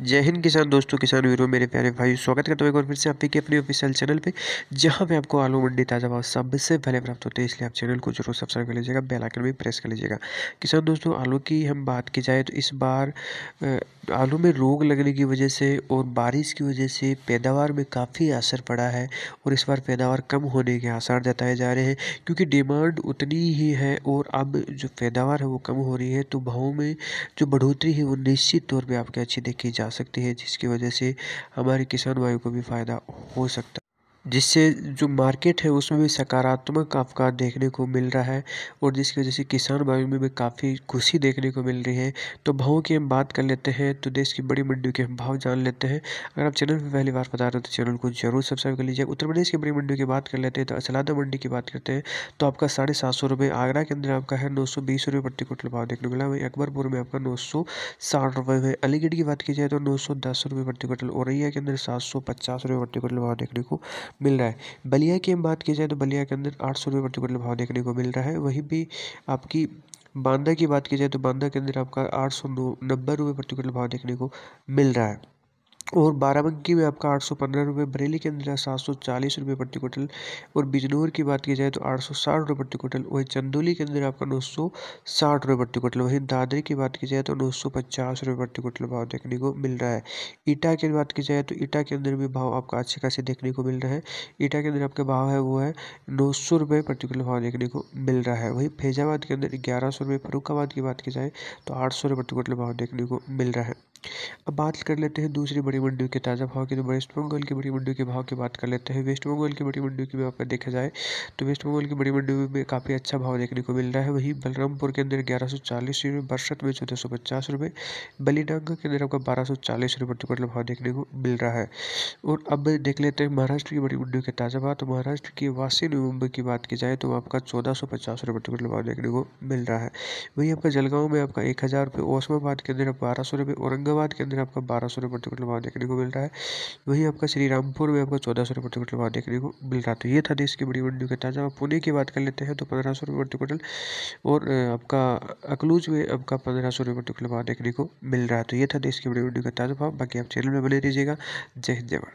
जय हिंद किसान दोस्तों किसान वीरों मेरे प्यारे भाई स्वागत करता हूँ एक बार फिर से आप के अपने ऑफिशियल चैनल पे जहाँ पे आपको आलू मंडी ताज़ा भाव सबसे पहले प्राप्त होते हैं इसलिए आप चैनल को जरूर सब्सक्राइब कर लीजिएगा बेल आइकन भी प्रेस कर लीजिएगा किसान दोस्तों आलू की हम बात की जाए तो इस बार आलू में रोग लगने की वजह से और बारिश की वजह से पैदावार में काफ़ी असर पड़ा है और इस बार पैदावार कम होने के आसार जताए जा रहे हैं क्योंकि डिमांड उतनी ही है और अब जो पैदावार है वो कम हो रही है तो भावों में जो बढ़ोतरी है वो निश्चित तौर पर आपके अच्छी देखी जा जा सकती है जिसकी वजह से हमारे किसान भाइयों को भी फ़ायदा हो सकता है जिससे जो मार्केट है उसमें भी सकारात्मक आपका देखने को मिल रहा है और जिसकी वजह से किसान भाइयों में भी काफ़ी खुशी देखने को मिल रही है तो भावों की हम बात कर लेते हैं तो देश की बड़ी मंडियों के हम भाव जान लेते हैं अगर आप चैनल पर पहली बार बता रहे हो तो चैनल को जरूर सब्सक्राइब कर लीजिए उत्तर प्रदेश की बड़ी मंडियों की बात कर लेते हैं तो असलादा मंडी की बात करते हैं तो आपका साढ़े सात सौ रुपये आगरा के अंदर आपका है नौ सौ बीस रुपये प्रति क्विंटल भाव देखने को मिला वहीं अकबरपुर में आपका नौ सौ साठ रुपये है अलीगढ़ की बात की जाए तो नौ सौ दस रुपये प्रति क्विंटल औरैया के अंदर सात सौ पचास रुपये प्रति क्विंटल भाव देखने को मिल रहा है बलिया की हम बात की जाए तो बलिया के अंदर आठ सौ रुपये प्रति क्विंटल भाव देखने को मिल रहा है वहीं भी आपकी बांदा की बात की जाए तो बांदा के अंदर आपका आठ सौ नौ नब्बे रुपये प्रति क्विंटल भाव देखने को मिल रहा है और बाराबंकी में आपका आठ सौ पंद्रह रुपये बरेली के अंदर सात सौ चालीस रुपये प्रति क्विंटल और बिजनौर की बात की जाए तो आठ सौ साठ रुपये प्रति क्विंटल वहीं चंदौली के अंदर आपका नौ सौ साठ रुपये प्रति क्विंटल वहीं दादरी की बात की जाए तो नौ सौ पचास रुपये प्रति क्विंटल भाव देखने को मिल रहा है ईटा की बात की जाए तो ईटा के अंदर भी भाव आपका अच्छे खासे देखने को मिल रहा है ईटा के अंदर आपका भाव है वो है नौ सौ रुपये प्रति क्विंटल भाव देखने को मिल रहा है वहीं फैजाबाद के अंदर ग्यारह सौ रुपये फरुखाबाद की बात की जाए तो आठ सौ रुपये प्रति क्विंटल भाव देखने को मिल रहा है अब बात कर लेते हैं दूसरी बड़ी मंडियों के ताज़ा भाव की तो वेस्ट बंगाल की बड़ी मंडियों के भाव की बात कर लेते हैं वेस्ट बंगाल की बड़ी मंडियों की पर देखा जाए तो वेस्ट बंगाल की बड़ी मंडियों में काफ़ी अच्छा भाव देखने को मिल रहा है वहीं बलरामपुर के अंदर ग्यारह सौ चालीस रुपये बरसत में चौदह सौ पचास रुपये बलीडांगा के अंदर आपका बारह सौ चालीस रुपये प्रति क्विंटल भाव देखने को मिल रहा है और अब देख लेते हैं महाराष्ट्र की बड़ी मंडियों के ताज़ा भाव तो महाराष्ट्र की वासी नवंबर की बात की जाए तो आपका चौदह सौ पचास रुपये प्रति क्विंटल भाव देखने को मिल रहा है वहीं आपका जलगांव में आपका एक हज़ार रुपये ओसमाबाद के अंदर बारह सौ रुपये औरंग होशंगाबाद के अंदर आपका बारह सौ रुपये प्रति क्विंटल भाव देखने को मिल रहा है वहीं आपका श्री रामपुर में आपको चौदह सौ रुपये प्रति क्विंटल भाव देखने को मिल रहा है तो ये था देश की बड़ी मंडियों का ताज़ा पुणे की बात कर लेते हैं तो पंद्रह सौ रुपये प्रति क्विंटल और आपका अकलूज में आपका पंद्रह सौ रुपये प्रति क्विंटल भाव देखने को मिल रहा है तो ये था देश की बड़ी मंडियों का ताज़ा भाव बाकी आप चैनल में बने रहिएगा जय हिंद जय भारत